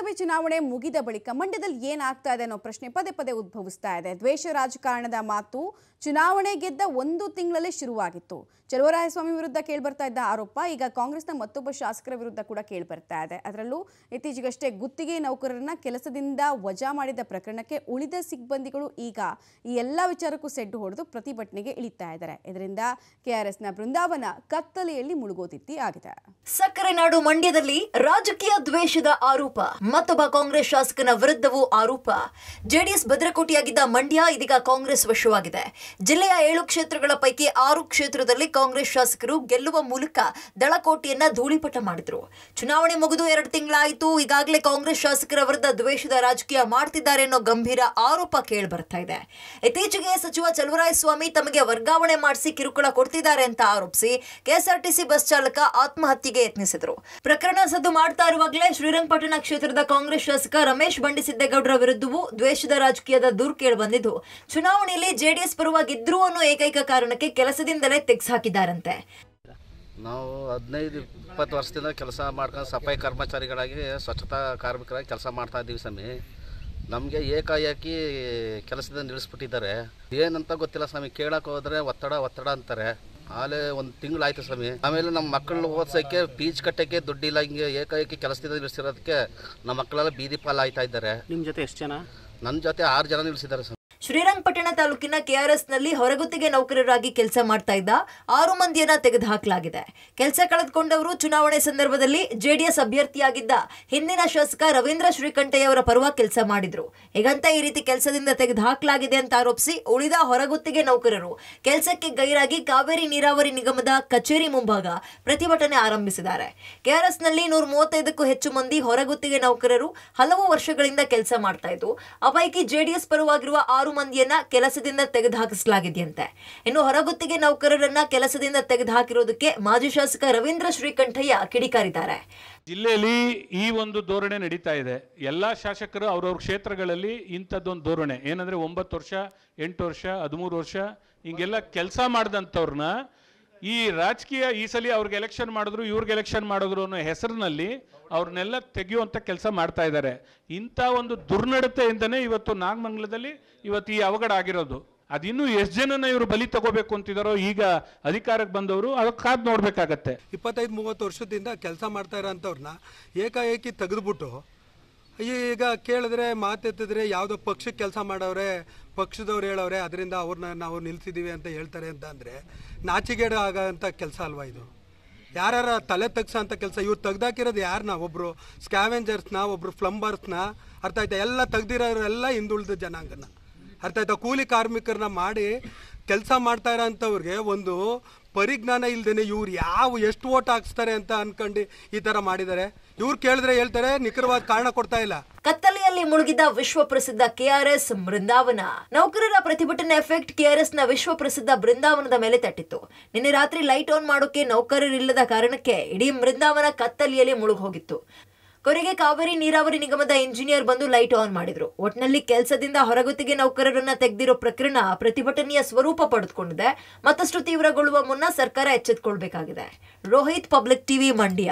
ಲೋಕಸಭೆ ಚುನಾವಣೆ ಮುಗಿದ ಬಳಿಕ ಮಂಡ್ಯದಲ್ಲಿ ಏನಾಗ್ತಾ ಇದೆ ಅನ್ನೋ ಪ್ರಶ್ನೆ ಪದೇ ಪದೇ ಉದ್ಭವಿಸ್ತಾ ಇದೆ ದ್ವೇಷ ರಾಜಕಾರಣದ ಮಾತು ಚುನಾವಣೆ ಗೆದ್ದ ಒಂದು ತಿಂಗಳಲ್ಲೇ ಶುರುವಾಗಿತ್ತು ಚಲುವರಾಯಸ್ವಾಮಿ ವಿರುದ್ಧ ಕೇಳ್ಬರ್ತಾ ಇದ್ದ ಆರೋಪ ಈಗ ಕಾಂಗ್ರೆಸ್ನ ಮತ್ತೊಬ್ಬ ಶಾಸಕರ ವಿರುದ್ಧ ಕೂಡ ಕೇಳ್ಬರ್ತಾ ಇದೆ ಅದರಲ್ಲೂ ಇತ್ತೀಚೆಗಷ್ಟೇ ಗುತ್ತಿಗೆ ನೌಕರರನ್ನ ಕೆಲಸದಿಂದ ವಜಾ ಮಾಡಿದ ಪ್ರಕರಣಕ್ಕೆ ಉಳಿದ ಸಿಬ್ಬಂದಿಗಳು ಈಗ ಈ ಎಲ್ಲ ವಿಚಾರಕ್ಕೂ ಸೆಡ್ಡು ಹೊಡೆದು ಪ್ರತಿಭಟನೆಗೆ ಇಳಿತಾ ಇದ್ದಾರೆ ಇದರಿಂದ ಕೆಆರ್ಎಸ್ನ ಬೃಂದಾವನ ಕತ್ತಲೆಯಲ್ಲಿ ಮುಳುಗೋದಿತ್ತಿ ಆಗಿದೆ ಸಕ್ಕರೆ ನಾಡು ಮಂಡ್ಯದಲ್ಲಿ ರಾಜಕೀಯ ದ್ವೇಷದ ಆರೋಪ ಮತ್ತೊಬ್ಬ ಕಾಂಗ್ರೆಸ್ ಶಾಸಕನ ವಿರುದ್ಧವೂ ಆರೋಪ ಜೆಡಿಎಸ್ ಭದ್ರಕೋಟೆಯಾಗಿದ್ದ ಮಂಡ್ಯ ಇದೀಗ ಕಾಂಗ್ರೆಸ್ ವಶವಾಗಿದೆ ಜಿಲ್ಲೆಯ ಏಳು ಕ್ಷೇತ್ರಗಳ ಪೈಕಿ ಆರು ಕ್ಷೇತ್ರದಲ್ಲಿ ಕಾಂಗ್ರೆಸ್ ಶಾಸಕರು ಗೆಲ್ಲುವ ಮೂಲಕ ದಳಕೋಟೆಯನ್ನ ಧೂಳಿಪಟ ಮಾಡಿದ್ರು ಚುನಾವಣೆ ಮುಗಿದು ಎರಡು ತಿಂಗಳಾಯಿತು ಈಗಾಗಲೇ ಕಾಂಗ್ರೆಸ್ ಶಾಸಕರ ವಿರುದ್ಧ ದ್ವೇಷದ ರಾಜಕೀಯ ಮಾಡ್ತಿದ್ದಾರೆ ಅನ್ನೋ ಗಂಭೀರ ಆರೋಪ ಕೇಳಿಬರ್ತಾ ಇದೆ ಇತ್ತೀಚೆಗೆ ಸಚಿವ ಚಲುವರಾಯಸ್ವಾಮಿ ತಮಗೆ ವರ್ಗಾವಣೆ ಮಾಡಿಸಿ ಕಿರುಕುಳ ಕೊಡ್ತಿದ್ದಾರೆ ಅಂತ ಆರೋಪಿಸಿ ಕೆಎಸ್ಆರ್ಟಿಸಿ ಬಸ್ ಚಾಲಕ ಆತ್ಮಹತ್ಯೆಗೆ ಯತ್ನಿಸಿದರು ಪ್ರಕರಣ ಸದ್ದು ಮಾಡ್ತಾ ಇರುವಾಗಲೇ ಶ್ರೀರಂಗಪಟ್ಟಣ ಕ್ಷೇತ್ರದ ಕಾಂಗ್ರೆಸ್ ಶಾಸಕ ರಮೇಶ್ ಬಂಡಿಸಿದ್ದೇಗೌಡರ ವಿರುದ್ಧವೂ ದ್ವೇಷದ ರಾಜಕೀಯದ ದೂರು ಬಂದಿದ್ದು ಚುನಾವಣೆಯಲ್ಲಿ ಜೆಡಿಎಸ್ ಪರವಾಗಿದ್ರು ಅನ್ನೋ ಏಕೈಕ ಕಾರಣಕ್ಕೆ ಕೆಲಸದಿಂದಲೇ ತೆಗೆಸಾಕಿದ್ದಾರಂತೆ ನಾವು ಹದಿನೈದು ಇಪ್ಪತ್ತು ವರ್ಷದಿಂದ ಕೆಲಸ ಮಾಡ್ಕೊಂಡು ಸಫಾಯಿ ಕರ್ಮಚಾರಿಗಳಾಗಿ ಸ್ವಚ್ಛತಾ ಕಾರ್ಮಿಕರಾಗಿ ಕೆಲಸ ಮಾಡ್ತಾ ಇದ್ದೀವಿ ಸ್ವಾಮಿ ನಮಗೆ ಏಕಾಏಕಿ ಕೆಲಸದಿಂದ ನಿಲ್ಲಿಸ್ಬಿಟ್ಟಿದ್ದಾರೆ ಏನಂತ ಗೊತ್ತಿಲ್ಲ ಸ್ವಾಮಿ ಕೇಳಕ್ಕೆ ಹೋದರೆ ಒತ್ತಡ ಒತ್ತಡ ಅಂತಾರೆ ಆಲೆ ಒಂದು ಆಯ್ತು ಸ್ವಾಮಿ ಆಮೇಲೆ ನಮ್ಮ ಮಕ್ಕಳನ್ನ ಓದ್ಸೋಕ್ಕೆ ಫೀಸ್ ಕಟ್ಟಕ್ಕೆ ದುಡ್ಡಿಲ್ಲ ಹಿಂಗೆ ಏಕಾಏಕಿ ಕೆಲಸದಿಂದ ನಿಲ್ಲಿಸಿರೋದಕ್ಕೆ ನಮ್ಮ ಮಕ್ಕಳೆಲ್ಲ ಬೀದಿ ಪಾಲ್ ಆಯ್ತಾ ಇದ್ದಾರೆ ನಿಮ್ಮ ಜೊತೆ ಎಷ್ಟು ಜನ ನನ್ನ ಜೊತೆ ಆರು ಜನ ನಿಲ್ಲಿಸಿದ್ದಾರೆ ಸ್ವಾಮಿ ಶ್ರೀರಂಗಪಟ್ಟಣ ತಾಲೂಕಿನ ನಲ್ಲಿ ಹೊರಗುತ್ತಿಗೆ ನೌಕರರಾಗಿ ಕೆಲಸ ಮಾಡ್ತಾ ಇದ್ದ ಆರು ಮಂದಿಯನ್ನ ತೆಗೆದುಹಾಕಲಾಗಿದೆ ಕೆಲಸ ಕಳೆದುಕೊಂಡವರು ಚುನಾವಣೆ ಸಂದರ್ಭದಲ್ಲಿ ಜೆಡಿಎಸ್ ಅಭ್ಯರ್ಥಿಯಾಗಿದ್ದ ಹಿಂದಿನ ಶಾಸಕ ರವೀಂದ್ರ ಶ್ರೀಕಂಠಯ್ಯವರ ಪರವ ಕೆಲಸ ಮಾಡಿದ್ರು ಹೀಗಂತ ಈ ರೀತಿ ಕೆಲಸದಿಂದ ತೆಗೆದುಹಾಕಲಾಗಿದೆ ಅಂತ ಆರೋಪಿಸಿ ಉಳಿದ ಹೊರಗುತ್ತಿಗೆ ನೌಕರರು ಕೆಲಸಕ್ಕೆ ಗೈರಾಗಿ ಕಾವೇರಿ ನೀರಾವರಿ ನಿಗಮದ ಕಚೇರಿ ಮುಂಭಾಗ ಪ್ರತಿಭಟನೆ ಆರಂಭಿಸಿದ್ದಾರೆ ನಲ್ಲಿ ನೂರ ಮೂವತ್ತೈದಕ್ಕೂ ಹೆಚ್ಚು ಮಂದಿ ಹೊರಗುತ್ತಿಗೆ ನೌಕರರು ಹಲವು ವರ್ಷಗಳಿಂದ ಕೆಲಸ ಮಾಡ್ತಾ ಇದ್ದು ಆ ಪೈಕಿ ಜೆಡಿಎಸ್ ಪರವಾಗಿರುವ ಆರು ಮಂದಿಯನ್ನ ಕೆಲಸದಿಂದ ತೆಗೆದುಹಾಕಿಸಲಾಗಿದೆಯಂತೆ ಇನ್ನು ಹೊರಗುತ್ತಿಗೆ ನೌಕರರನ್ನ ಕೆಲಸದಿಂದ ತೆಗೆದುಹಾಕಿರೋದಕ್ಕೆ ಮಾಜಿ ಶಾಸಕ ರವೀಂದ್ರ ಶ್ರೀಕಂಠಯ್ಯ ಕಿಡಿಕಾರಿದ್ದಾರೆ ಜಿಲ್ಲೆಯಲ್ಲಿ ಈ ಒಂದು ಧೋರಣೆ ನಡೀತಾ ಇದೆ ಎಲ್ಲ ಶಾಸಕರು ಅವ್ರವ್ರ ಕ್ಷೇತ್ರಗಳಲ್ಲಿ ಇಂಥದ್ದೊಂದು ಧೋರಣೆ ಏನಂದ್ರೆ ಒಂಬತ್ತು ವರ್ಷ ಎಂಟು ವರ್ಷ ಹದಿಮೂರು ವರ್ಷ ಹಿಂಗೆಲ್ಲ ಕೆಲಸ ಮಾಡಿದಂಥವ್ರನ್ನ ಈ ರಾಜಕೀಯ ಈ ಸಲ ಅವ್ರಿಗೆ ಎಲೆಕ್ಷನ್ ಮಾಡಿದ್ರು ಇವ್ರಿಗೆ ಎಲೆಕ್ಷನ್ ಮಾಡಿದ್ರು ಅನ್ನೋ ಹೆಸರಿನಲ್ಲಿ ಅವ್ರನ್ನೆಲ್ಲ ತೆಗೆಯುವಂಥ ಕೆಲಸ ಮಾಡ್ತಾ ಇದ್ದಾರೆ ಇಂಥ ಒಂದು ದುರ್ನಡತೆಯಿಂದನೇ ಇವತ್ತು ನಾಗಮಂಗಲದಲ್ಲಿ ಇವತ್ತು ಈ ಅವಘಡ ಆಗಿರೋದು ಅದಿನ್ನು ಎಷ್ಟು ಜನನ ಇವರು ಬಲಿ ತಗೋಬೇಕು ಅಂತಿದಾರೋ ಈಗ ಅಧಿಕಾರಕ್ಕೆ ಬಂದವರು ಅದಕ್ಕೆ ಕಾದು ನೋಡ್ಬೇಕಾಗತ್ತೆ ಇಪ್ಪತ್ತೈದು ಮೂವತ್ತು ವರ್ಷದಿಂದ ಕೆಲಸ ಮಾಡ್ತಾ ಇರೋ ಅಂಥವ್ರನ್ನ ಏಕಾಏಕಿ ತೆಗೆದ್ಬಿಟ್ಟು ಈಗ ಕೇಳಿದ್ರೆ ಮಾತೆತ್ತಿದ್ರೆ ಯಾವುದೋ ಪಕ್ಷಕ್ಕೆ ಕೆಲಸ ಮಾಡೋರೆ ಪಕ್ಷದವ್ರು ಹೇಳೋರೆ ಅದರಿಂದ ಅವ್ರನ್ನ ನಾವು ನಿಲ್ಸಿದ್ದೀವಿ ಅಂತ ಹೇಳ್ತಾರೆ ಅಂತ ಅಂದರೆ ನಾಚಿಗೇಡ ಆಗೋಂಥ ಕೆಲಸ ಅಲ್ವಾ ಇದು ಯಾರ್ಯಾರ ತಲೆ ತೆಗ್ಸೋ ಅಂತ ಕೆಲಸ ಇವ್ರು ತೆಗ್ದಾಕಿರೋದು ಯಾರನ್ನ ಒಬ್ಬರು ಸ್ಕ್ಯಾವೆಂಜರ್ಸ್ನ ಒಬ್ಬರು ಫ್ಲಂಬರ್ಸ್ನ ಅರ್ಥ ಆಯ್ತಾ ಎಲ್ಲ ತೆಗ್ದಿರೋರೆಲ್ಲ ಹಿಂದುಳಿದ ಜನಾಂಗನ ಅರ್ಥ ಆಯ್ತಾ ಕೂಲಿ ಕಾರ್ಮಿಕರನ್ನ ಮಾಡಿ ಕೆಲಸ ಮಾಡ್ತಾ ಇರೋಂಥವ್ರಿಗೆ ಒಂದು ಪರಿಜ್ಞಾನ ಇಲ್ದೇನೆ ಇವ್ರು ಯಾವ ಎಷ್ಟು ಓಟ್ ಹಾಕ್ಸ್ತಾರೆ ಅಂತ ಅಂದ್ಕೊಂಡು ಈ ಥರ ಮಾಡಿದ್ದಾರೆ ಇವ್ರು ಕೇಳಿದ್ರೆ ಹೇಳ್ತಾರೆ ನಿಖರವಾದ ಕಾರಣ ಕೊಡ್ತಾ ಇಲ್ಲ ಕತ್ತಲೆಯಲ್ಲಿ ಮುಳುಗಿದ ವಿಶ್ವ ಪ್ರಸಿದ್ಧ ಕೆಆರ್ಎಸ್ ಬೃಂದಾವನ ನೌಕರರ ಪ್ರತಿಭಟನೆ ಎಫೆಕ್ಟ್ ಕೆಆರ್ಎಸ್ ನ ವಿಶ್ವ ಪ್ರಸಿದ್ಧ ಬೃಂದಾವನದ ಮೇಲೆ ತಟ್ಟಿತ್ತು ನಿನ್ನೆ ರಾತ್ರಿ ಲೈಟ್ ಆನ್ ಮಾಡೋಕೆ ನೌಕರರಿಲ್ಲದ ಕಾರಣಕ್ಕೆ ಇಡೀ ಬೃಂದಾವನ ಕತ್ತಲೆಯಲ್ಲಿ ಹೋಗಿತ್ತು ಕೊನೆಗೆ ಕಾವೇರಿ ನೀರಾವರಿ ನಿಗಮದ ಇಂಜಿನಿಯರ್ ಬಂದು ಲೈಟ್ ಆನ್ ಮಾಡಿದ್ರು ಒಟ್ನಲ್ಲಿ ಕೆಲಸದಿಂದ ಹೊರಗುತ್ತಿಗೆ ನೌಕರರನ್ನ ತೆಗೆದಿರೋ ಪ್ರಕರಣ ಪ್ರತಿಭಟನೆಯ ಸ್ವರೂಪ ಪಡೆದುಕೊಂಡಿದೆ ಮತ್ತಷ್ಟು ತೀವ್ರಗೊಳ್ಳುವ ಮುನ್ನ ಸರ್ಕಾರ ಎಚ್ಚೆತ್ತುಕೊಳ್ಬೇಕಾಗಿದೆ ರೋಹಿತ್ ಪಬ್ಲಿಕ್ ಟಿವಿ ಮಂಡ್ಯ